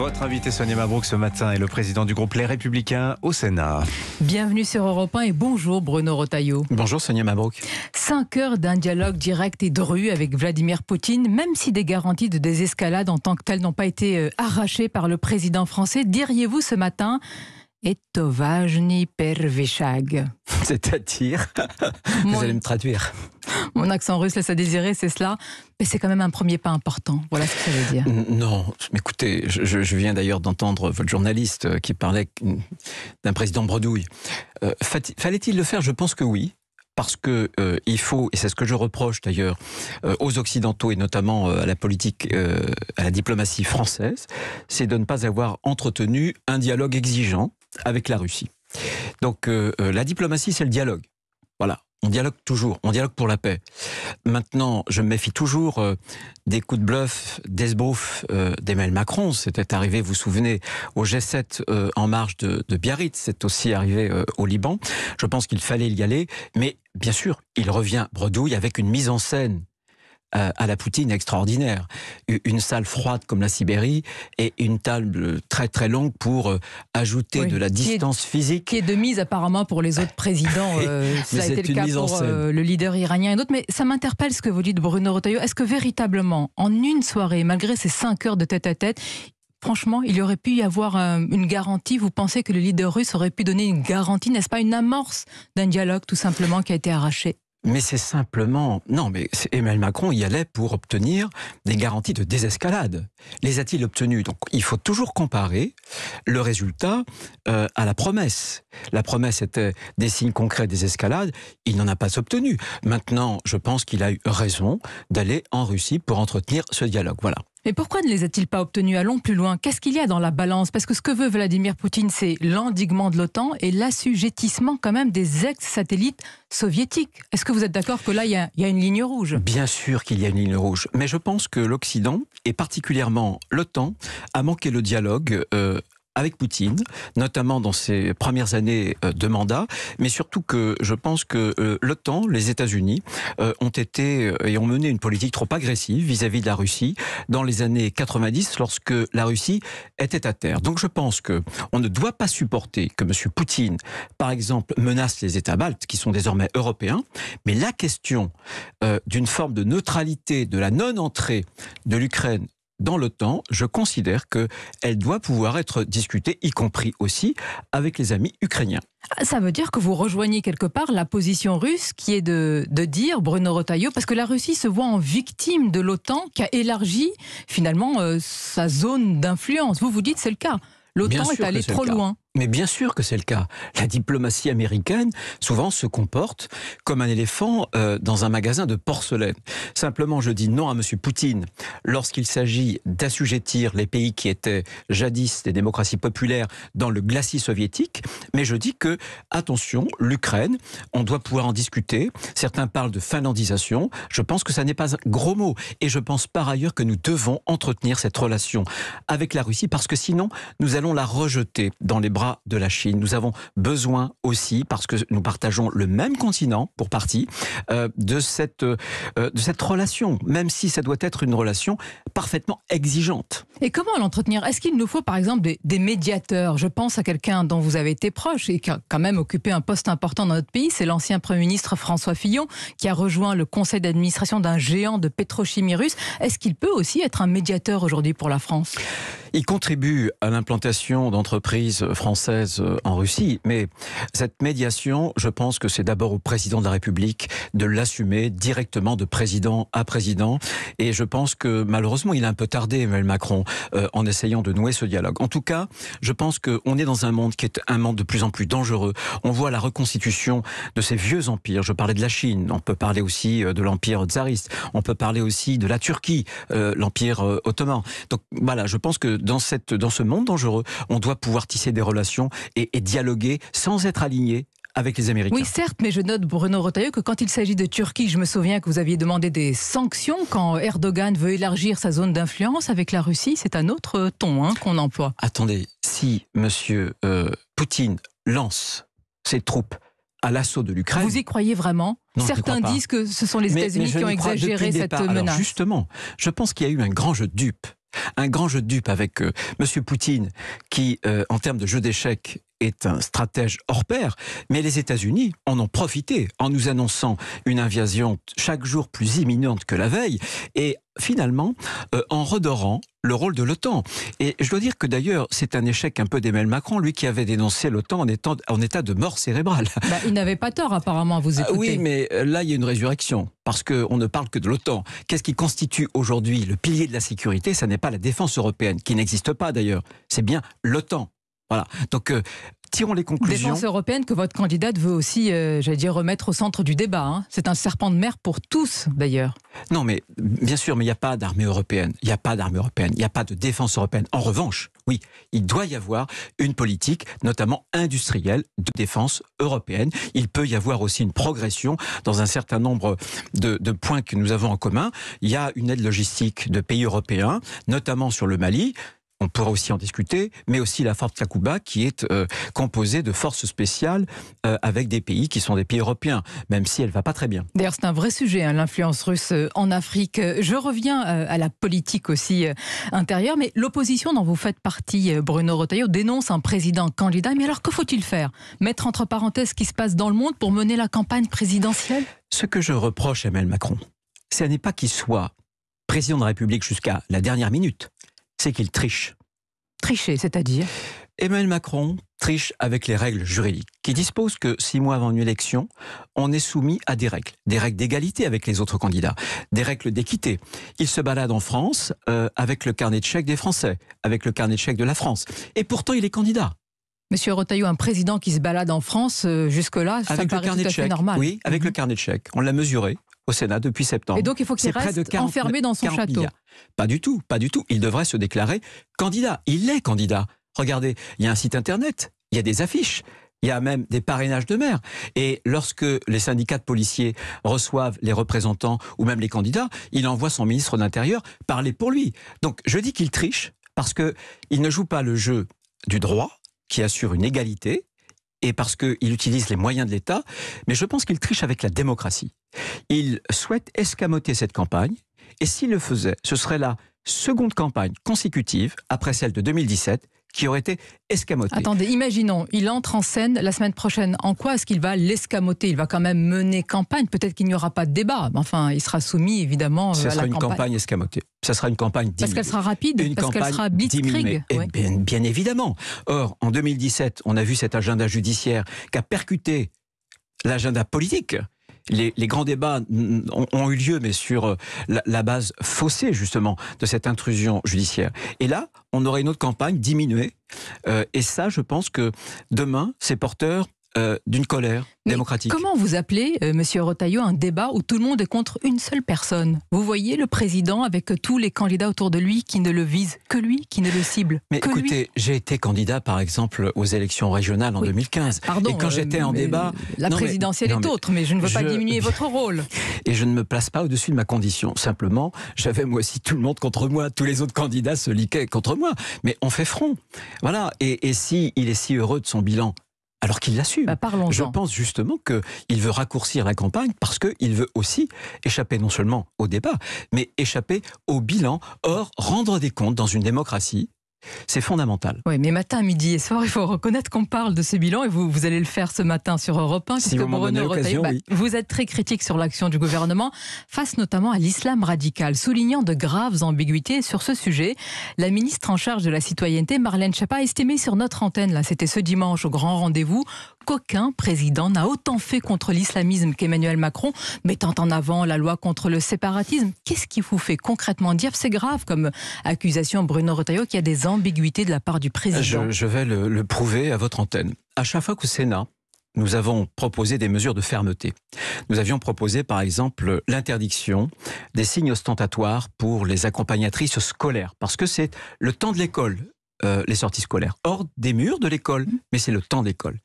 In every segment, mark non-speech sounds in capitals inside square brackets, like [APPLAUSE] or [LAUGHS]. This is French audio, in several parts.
Votre invité Sonia Mabrouk ce matin est le président du groupe Les Républicains au Sénat. Bienvenue sur Europe 1 et bonjour Bruno Rotaillot. Bonjour Sonia Mabrouk. Cinq heures d'un dialogue direct et dru avec Vladimir Poutine, même si des garanties de désescalade en tant que telles n'ont pas été euh, arrachées par le président français, diriez-vous ce matin et tovajni [LAUGHS] C'est-à-dire [LAUGHS] Vous allez me traduire. Mon accent russe laisse à désirer, c'est cela. Mais c'est quand même un premier pas important. Voilà ce que ça veut dire. Non, écoutez, je, viens d'ailleurs d'entendre votre journaliste euh, qui parlait d'un président bredouille. Euh, fallait-il le faire Je pense que oui parce que euh, il faut, et c'est ce que je reproche d'ailleurs aux Occidentaux et notamment à la politique, à la diplomatie française, c'est de ne pas avoir entretenu un dialogue exigeant avec la Russie. Donc euh, euh, la diplomatie, c'est le dialogue. Voilà, on dialogue toujours, on dialogue pour la paix. Maintenant, je me méfie toujours euh, des coups de bluff, des d'Emmanuel Macron. C'était arrivé, vous vous souvenez, au G7 en marge de Biarritz. C'est aussi arrivé au Liban. Je pense qu'il fallait y aller. Mais bien sûr, il revient bredouille avec une mise en scène euh, à la Poutine extraordinaire. Une salle froide comme la Sibérie et une table très très longue pour euh, ajouter de la distance physique. Qui est de mise apparemment pour les autres [LAUGHS] présidents. Euh, ça a été le cas pour le leader iranien et d'autres. Mais ça m'interpelle ce que vous dites, Bruno Retailleau. Est-ce que véritablement, en une soirée, malgré ces cinq heures de tête à tête, Franchement, il aurait pu y avoir une garantie. Vous pensez que le leader russe aurait pu donner une garantie, n'est-ce pas, une amorce d'un dialogue tout simplement qui a été arraché mais c'est simplement... Non, mais Emmanuel Macron y allait pour obtenir des garanties de désescalade. Les a-t-il obtenues Donc il faut toujours comparer le résultat euh, à la promesse. La promesse était des signes concrets des escalades, il n'en a pas obtenu. Maintenant, je pense qu'il a eu raison d'aller en Russie pour entretenir ce dialogue. Voilà. Mais pourquoi ne les a-t-il pas obtenus Allons plus loin. Qu'est-ce qu'il y a dans la balance Parce que ce que veut Vladimir Poutine, c'est l'endiguement de l'OTAN et l'assujettissement quand même des ex-satellites soviétiques. Est-ce que vous êtes d'accord que là, il y, a, une ligne rouge Bien sûr qu'il y a une ligne rouge. Mais je pense que l'Occident, et particulièrement l'OTAN, a manqué le dialogue euh, avec Poutine, notamment dans ses premières années euh, de mandat, mais surtout que je pense que euh, l'OTAN, les États-Unis, euh, ont été et ont mené une politique trop agressive vis-à-vis de la Russie dans les années 90, lorsque la Russie était à terre. Donc je pense que on ne doit pas supporter que M. Poutine, par exemple, menace les États baltes, qui sont désormais européens, mais la question d'une forme de neutralité, de la non-entrée de l'Ukraine dans l'OTAN, je considère qu'elle doit pouvoir être discutée, y compris aussi avec les amis ukrainiens. Ça veut dire que vous rejoignez quelque part la position russe qui est de, dire, Bruno Rotaillot, parce que la Russie se voit en victime de l'OTAN qui a élargi finalement euh, sa zone d'influence. Vous vous dites c'est le cas. L'OTAN est allé trop loin. Mais bien sûr que c'est le cas. La diplomatie américaine, souvent, se comporte comme un éléphant euh, dans un magasin de porcelaine. Simplement, je dis non à M. Poutine lorsqu'il s'agit d'assujettir les pays qui étaient jadis des démocraties populaires dans le glacis soviétique, mais je dis que, attention, l'Ukraine, on doit pouvoir en discuter. Certains parlent de finlandisation. Je pense que ça n'est pas un gros mot. Et je pense par ailleurs que nous devons entretenir cette relation avec la Russie, parce que sinon, nous allons la rejeter dans les bras de la Chine. Nous avons besoin aussi, parce que nous partageons le même continent pour partie, euh, de, cette, euh, de cette relation, même si ça doit être une relation parfaitement exigeante. Et comment l'entretenir Est-ce qu'il nous faut par exemple des, des médiateurs Je pense à quelqu'un dont vous avez été proche et qui a quand même occupé un poste important dans notre pays, c'est l'ancien Premier ministre François Fillon, qui a rejoint le conseil d'administration d'un géant de pétrochimie russe. Est-ce qu'il peut aussi être un médiateur aujourd'hui pour la France il contribue à l'implantation d'entreprises françaises euh, en Russie, mais cette médiation, je pense que c'est d'abord au président de la République de l'assumer directement de président à président. Et je pense que malheureusement, il a un peu tardé, Emmanuel Macron, euh, en essayant de nouer ce dialogue. En tout cas, je pense qu'on est dans un monde qui est un monde de plus en plus dangereux. On voit la reconstitution de ces vieux empires. Je parlais de la Chine, on peut parler aussi euh, de l'empire tsariste, on peut parler aussi de la Turquie, l'empire ottoman. Donc voilà, je pense que dans, cette, dans ce monde dangereux, on doit pouvoir tisser des relations et, dialoguer sans être aligné avec les Américains. Oui, certes, mais je note, Bruno Retailleau, que quand il s'agit de Turquie, je me souviens que vous aviez demandé des sanctions quand Erdogan veut élargir sa zone d'influence avec la Russie. C'est un autre ton hein, qu'on emploie. Attendez, si M. Euh, Poutine lance ses troupes à l'assaut de l'Ukraine. Vous y croyez vraiment Certains disent que ce sont les États-Unis qui ont exagéré cette menace. justement, je pense qu'il y a eu un grand jeu de dupes un grand jeu de dupes avec M. Euh, Monsieur Poutine, qui, euh, en termes de jeu d'échecs, est un stratège hors pair, mais les États-Unis en ont profité en nous annonçant une invasion chaque jour plus imminente que la veille et finalement euh, en redorant le rôle de l'OTAN. Et je dois dire que d'ailleurs, c'est un échec un peu d'Emmanuel Macron, lui qui avait dénoncé l'OTAN en, étant, en état de mort cérébrale. Bah, il n'avait pas tort apparemment à vous ah écouter. oui, mais euh, là, il y a une résurrection, parce qu'on ne parle que de l'OTAN. Qu'est-ce qui constitue aujourd'hui le pilier de la sécurité Ce n'est pas la défense européenne, qui n'existe pas d'ailleurs, c'est bien l'OTAN voilà. Donc, euh, tirons les conclusions. Défense européenne que votre candidate veut aussi, euh, j'allais dire, remettre au centre du débat. Hein. C'est un serpent de mer pour tous, d'ailleurs. Non, mais bien sûr, mais il n'y a pas d'armée européenne. Il n'y a pas d'armée européenne. Il n'y a pas de défense européenne. En revanche, oui, il doit y avoir une politique, notamment industrielle, de défense européenne. Il peut y avoir aussi une progression dans un certain nombre de points que nous avons en commun. Il y a une aide logistique de pays européens, notamment sur le Mali on pourra aussi en discuter, mais aussi la force Takuba qui est euh, composée de forces spéciales euh, avec des pays qui sont des pays européens, même si elle va pas très bien. D'ailleurs, c'est un vrai sujet, hein, l'influence russe euh, en Afrique. Je reviens à la politique aussi intérieure, mais l'opposition dont vous faites partie, Bruno Retailleau, dénonce un président candidat. Mais alors, que faut-il faire Mettre entre parenthèses ce qui se passe dans le monde pour mener la campagne présidentielle Ce que je reproche à Emmanuel Macron, ce n'est pas qu'il soit président de la République jusqu'à la dernière minute c'est qu'il triche. Tricher, c'est-à-dire Emmanuel Macron triche avec les règles juridiques, qui disposent que six mois avant une élection, on est soumis à des règles, des règles d'égalité avec les autres candidats, des règles d'équité. Il se balade en France euh, avec le carnet de chèques des Français, avec le carnet de chèques de la France, et pourtant il est candidat. Monsieur Retailleau, un président qui se balade en France euh, jusque-là, ça avec paraît tout à normal. Oui, avec le mhm. carnet de chèques. On l'a mesuré, au Sénat depuis septembre. Et donc il faut qu'il reste enfermé dans son château. Pas du tout, pas du tout. Il devrait se déclarer candidat. Il est candidat. Regardez, il y a un site internet, il y a des affiches. Il y a même des parrainages de maires. Et lorsque les syndicats de policiers reçoivent les représentants ou même les candidats, il envoie son ministre d'Intérieur parler pour lui. Donc je dis qu'il triche parce qu'il ne joue pas le jeu du droit qui assure une égalité et parce qu'il utilise les moyens de l'État, mais je pense qu'il triche avec la démocratie. Il souhaite escamoter cette campagne, et s'il le faisait, ce serait la seconde campagne consécutive, après celle de 2017, qui aurait été escamoté. Attendez, imaginons, il entre en scène la semaine prochaine. En quoi est-ce qu'il va l'escamoter Il va quand même mener campagne. Peut-être qu'il n'y aura pas de débat, mais enfin, il sera soumis évidemment euh, Ça sera une campagne. escamotée. Ça sera une campagne Parce qu'elle sera rapide, parce qu'elle sera blitzkrieg. Eh bien, bien évidemment. Or, en 2017, on a vu cet agenda judiciaire qui a percuté l'agenda politique les, grands débats ont, eu lieu, mais sur euh, la, base faussée, justement, de cette intrusion judiciaire. Et là, on aurait une autre campagne diminuée. Euh, et ça, je pense que demain, ces porteurs euh, d'une colère démocratique. Comment vous appelez, euh, Monsieur Rotaillot, un débat où tout le monde est contre une seule personne Vous voyez le président avec tous les candidats autour de lui qui ne le visent que lui, qui ne le cible Mais écoutez, j'ai été candidat par exemple aux élections régionales en 2015. et quand j'étais en euh, débat. La présidentielle est autre, mais je ne veux pas diminuer [LAUGHS] votre rôle. Et je ne me place pas au-dessus de ma condition. Simplement, j'avais moi aussi tout le monde contre moi. Tous les autres candidats se liquaient contre moi. Mais on fait front. Voilà. Et, et si il est si heureux de son bilan, alors qu'il l'assume. Bah, Je pense justement qu'il veut raccourcir la campagne parce qu'il veut aussi échapper non seulement au débat, mais échapper au bilan. Or, rendre des comptes dans une démocratie, c'est fondamental. Oui, mais matin, midi et soir, il faut reconnaître qu'on parle de ce bilan et vous, vous allez le faire ce matin sur Europe 1. Si vous, bah, vous êtes très critique sur l'action du gouvernement face notamment à l'islam radical, soulignant de graves ambiguïtés sur ce sujet. La ministre en charge de la citoyenneté, Marlène Schiappa, a estimé sur notre antenne, là, c'était ce dimanche au grand rendez-vous, qu'aucun président n'a autant fait contre l'islamisme qu'Emmanuel Macron, mettant en avant la loi contre le séparatisme. Qu'est-ce qui vous fait concrètement dire c'est grave comme accusation, Bruno Retailleau, qu'il y a des ambiguïtés de la part du président Je, vais le, prouver à votre antenne. À chaque fois qu'au Sénat, nous avons proposé des mesures de fermeté. Nous avions proposé, par exemple, l'interdiction des signes ostentatoires pour les accompagnatrices scolaires, parce que c'est le temps de l'école, euh, les sorties scolaires, hors des murs de l'école, mmh. mais c'est le temps d'école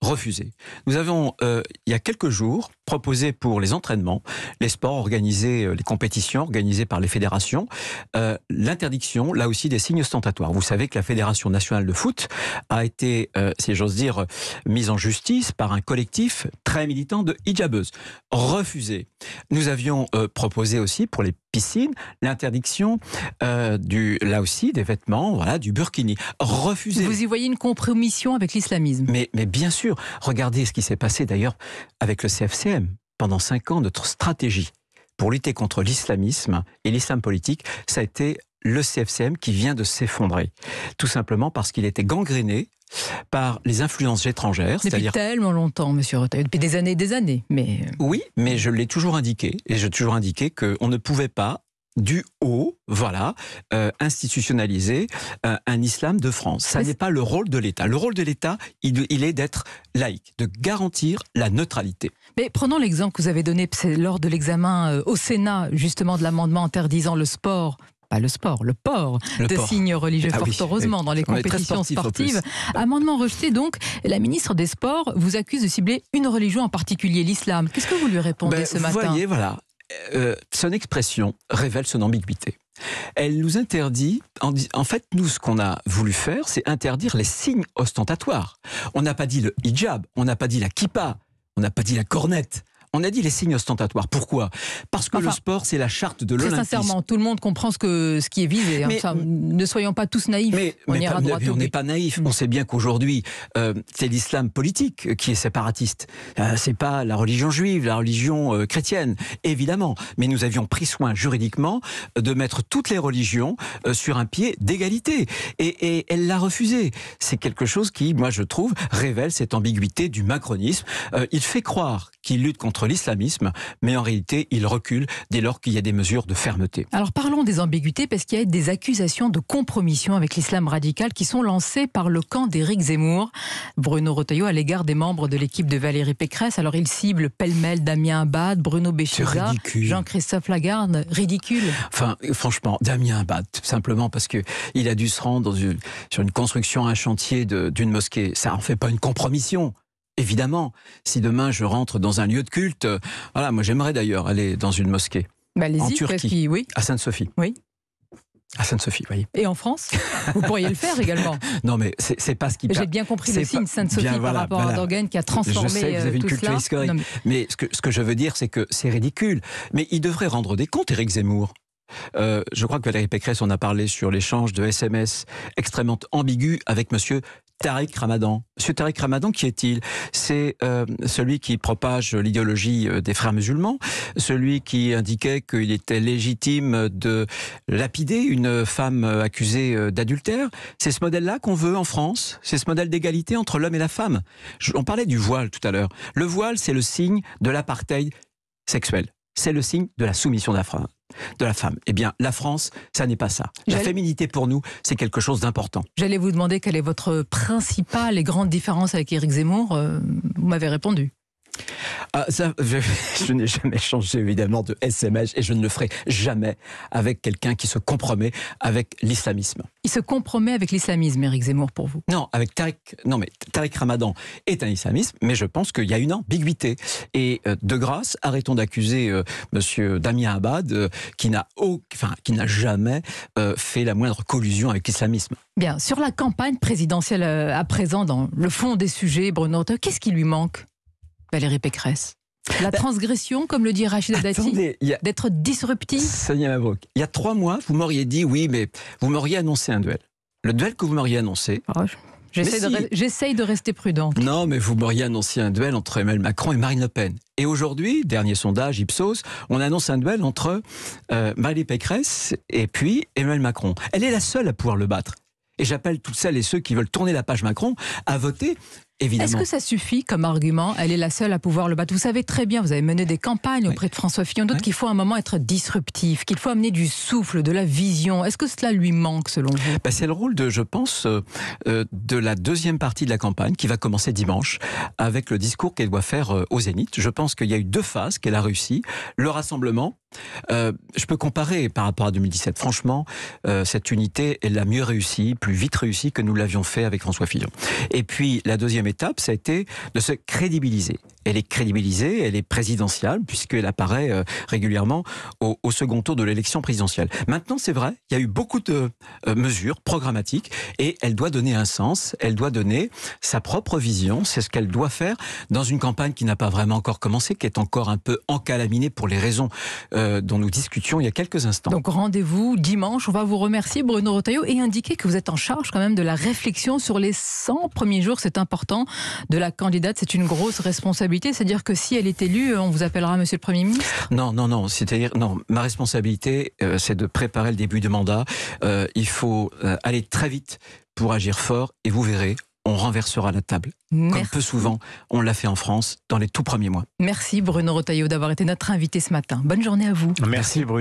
refusé. Nous avons, euh, il y a quelques jours, proposé pour les entraînements, les sports organisés, euh, les compétitions organisées par les fédérations, euh, l'interdiction, là aussi, des signes ostentatoires. Vous savez que la Fédération nationale de foot a été, euh, si j'ose dire, mise en justice par un collectif très militant de hijabeuses. Refusé. Nous avions proposé aussi pour les piscines l'interdiction du, là aussi, des vêtements, voilà, du burkini. Refusé. Vous y voyez une compromission avec l'islamisme. Mais, mais bien sûr, regardez ce qui s'est passé d'ailleurs avec le CFC pendant cinq ans notre stratégie pour lutter contre l'islamisme et l'islam politique, ça a été le CFCM qui vient de s'effondrer. Tout simplement parce qu'il était gangréné par les influences étrangères. Depuis tellement longtemps, Monsieur Rotaille, depuis des années et des années. Mais... Euh, oui, mais je l'ai toujours indiqué, et j'ai toujours indiqué qu'on ne pouvait pas du haut, voilà, euh, institutionnaliser euh, un islam de France. Ça n'est pas le rôle de l'État. Le rôle de l'État, il, est d'être laïque, de garantir la neutralité. Mais prenons l'exemple que vous avez donné lors de l'examen euh, au Sénat, justement, de l'amendement interdisant le sport pas le sport, le port de signes religieux, ah fort heureusement, dans les compétitions sportives. Amendement rejeté, donc, la ministre des Sports vous accuse de cibler une religion en particulier, l'islam. Qu'est-ce que vous lui répondez ben, ce matin Vous voyez, voilà, euh, son expression révèle son ambiguïté. Elle nous interdit, en fait, nous, ce qu'on a voulu faire, c'est interdire les signes ostentatoires. On n'a pas dit le hijab, on n'a pas dit la kippa, on n'a pas dit la cornette, on a dit les signes ostentatoires. Pourquoi Parce que le sport, c'est la charte de l'Olympisme. Très sincèrement, tout le monde comprend ce, que, ce qui est visé. Hein. ne soyons pas tous naïfs. on n'est pas naïf. Mm. On sait bien qu'aujourd'hui, euh, c'est l'islam politique qui est séparatiste. Ce euh, c'est pas la religion juive, la religion euh, chrétienne, évidemment. Mais nous avions pris soin juridiquement de mettre toutes les religions sur un pied d'égalité. et elle l'a refusé. C'est quelque chose qui, moi, je trouve, révèle cette ambiguïté du macronisme. il fait croire qu'il lutte contre l'islamisme, mais en réalité, il recule dès lors qu'il y a des mesures de fermeté. Alors parlons des ambiguïtés, parce qu'il y a des accusations de compromission avec l'islam radical qui sont lancées par le camp d'Éric Zemmour, Bruno Retailleau, à l'égard des membres de l'équipe de Valérie Pécresse. Alors il cible pêle-mêle Damien Abad, Bruno Béchir, Jean-Christophe Lagarde. Ridicule. Enfin, franchement, Damien Abad, simplement parce qu'il a dû se rendre sur une construction, un chantier d'une mosquée. Ça en fait pas une compromission. Évidemment, si demain je rentre dans un lieu de culte, euh, voilà, moi j'aimerais d'ailleurs aller dans une mosquée. Bah, en Turquie, oui. à Sainte-Sophie. Oui. À Sainte-Sophie, voyez. Et en France Vous pourriez le faire [LAUGHS] également. Non, mais c'est pas ce qui. J'ai bien compris le signe Sainte-Sophie par rapport à Dorgan qui a transformé. Je vous euh, avez une culture mais... ce, que, je veux dire, c'est que c'est ridicule. Mais il devrait rendre des comptes, Éric Zemmour. Euh, je crois que Valérie Pécresse on a parlé sur l'échange de SMS extrêmement ambigu avec Monsieur Tariq Ramadan. Monsieur Tariq Ramadan, qui est-il C'est euh, celui qui propage l'idéologie euh, des frères musulmans, celui qui indiquait qu'il était légitime de lapider une femme euh, accusée d'adultère. C'est ce modèle-là qu'on veut en France, c'est ce modèle d'égalité entre l'homme et la femme. On parlait du voile tout à l'heure. Le voile, c'est le signe de l'apartheid sexuel. C'est le signe de la soumission d'un de la femme. Eh bien, la France, ça n'est pas ça. La féminité pour nous, c'est quelque chose d'important. J'allais vous demander quelle est votre principale et grande différence avec Éric Zemmour. Euh, vous m'avez répondu. Ah, [LAUGHS] je, n'ai jamais changé évidemment de SMH et je ne le ferai jamais avec quelqu'un qui se compromet avec l'islamisme. Il se compromet avec l'islamisme, Éric Zemmour, pour vous Non, avec Tariq, non mais Tariq Ramadan est un islamiste, mais je pense qu'il y a une ambiguïté. Et euh, de grâce, arrêtons d'accuser M. Euh, monsieur Damien Abad, euh, qui n'a enfin, qui n'a jamais fait la moindre collusion avec l'islamisme. Bien, sur la campagne présidentielle à présent, dans le fond des sujets, Bruno, qu'est-ce qui lui manque Valérie Pécresse la bah, transgression, comme le dit Rachida Dati, d'être disruptif Sonia Mabrouk, il y a trois mois, vous m'auriez dit oui, mais vous m'auriez annoncé un duel. Le duel que vous m'auriez annoncé. Oh, J'essaye de, rester prudent. Non, mais vous m'auriez annoncé un duel entre Emmanuel Macron et Marine Le Pen. Et aujourd'hui, dernier sondage Ipsos, on annonce un duel entre Valérie euh, Marie Pécresse et puis Emmanuel Macron. Elle est la seule à pouvoir le battre. Et j'appelle toutes celles et ceux qui veulent tourner la page Macron à voter est-ce que ça suffit comme argument Elle est la seule à pouvoir le battre. Vous savez très bien, vous avez mené des campagnes auprès de François Fillon, d'autres, qu'il faut à un moment être disruptif, qu'il faut amener du souffle, de la vision. Est-ce que cela lui manque, selon vous bah, C'est le rôle, de, je pense, euh, euh, de la deuxième partie de la campagne qui va commencer dimanche avec le discours qu'elle doit faire euh, au Zénith. Je pense qu'il y a eu deux phases qu'elle a réussi. Le rassemblement, je peux comparer par rapport à 2017. Franchement, cette unité, est la mieux réussie, plus vite réussie que nous l'avions fait avec François Fillon. Et puis, la deuxième étape, ça a été de se crédibiliser elle est crédibilisée, elle est présidentielle, puisqu'elle apparaît euh, régulièrement au, second tour de l'élection présidentielle. Maintenant, c'est vrai, il y a eu beaucoup de euh, mesures programmatiques, et elle doit donner un sens, elle doit donner sa propre vision, c'est ce qu'elle doit faire dans une campagne qui n'a pas vraiment encore commencé, qui est encore un peu encalaminée pour les raisons euh, dont nous discutions il y a quelques instants. Donc rendez-vous dimanche, on va vous remercier Bruno Rotaillot et indiquer que vous êtes en charge quand même de la réflexion sur les 100 premiers jours, c'est important, de la candidate, c'est une grosse responsabilité c'est-à-dire que si elle est élue, on vous appellera Monsieur le Premier ministre Non, non, non. C'est-à-dire, non. Ma responsabilité, euh, c'est de préparer le début de mandat. Euh, il faut euh, aller très vite pour agir fort et vous verrez, on renversera la table. Comme peu souvent, on l'a fait en France dans les tout premiers mois. Merci Bruno Retailleau d'avoir été notre invité ce matin. Bonne journée à vous. Merci Bruno.